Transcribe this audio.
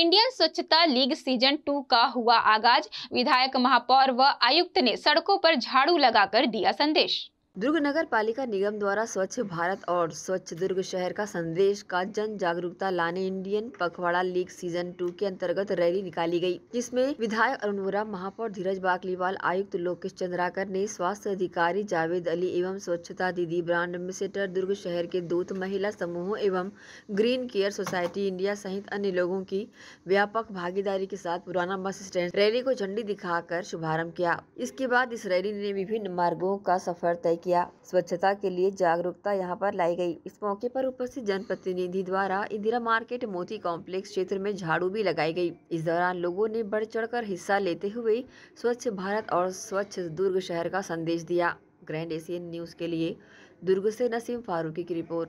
Indian स्वच्छता league season two का हुआ आगाज विधायक महापौर व आयुक्त ने सड़कों पर झाड़ू लगाकर दिया संदेश दुर्ग नगर पालिका निगम द्वारा स्वच्छ भारत और स्वच्छ दुर्ग शहर का संदेश का जन जागरूकता लाने इंडियन पखवाड़ा लीग सीजन टू के अंतर्गत रैली निकाली गई जिसमें विधायक अरुण वोरा महापौर धीरज बागलीवाल आयुक्त लोकेश चंद्राकर ने स्वास्थ्य अधिकारी जावेद अली एवं स्वच्छता दीदी ब्रांड एम्बेसिडर दुर्ग शहर के दूत महिला समूह एवं ग्रीन केयर सोसायटी इंडिया सहित अन्य लोगों की व्यापक भागीदारी के साथ पुराना बस स्टैंड रैली को झंडी दिखाकर शुभारम्भ किया इसके बाद इस रैली ने विभिन्न मार्गो का सफर तय किया स्वच्छता के लिए जागरूकता यहाँ पर लाई गई इस मौके पर उपस्थित जनप्रतिनिधि द्वारा इंदिरा मार्केट मोती कॉम्प्लेक्स क्षेत्र में झाड़ू भी लगाई गई इस दौरान लोगों ने बढ़ चढ़कर हिस्सा लेते हुए स्वच्छ भारत और स्वच्छ दुर्ग शहर का संदेश दिया ग्रैंड एशियन न्यूज़ के लिए दुर्ग से नसीम फारूकी की रिपोर्ट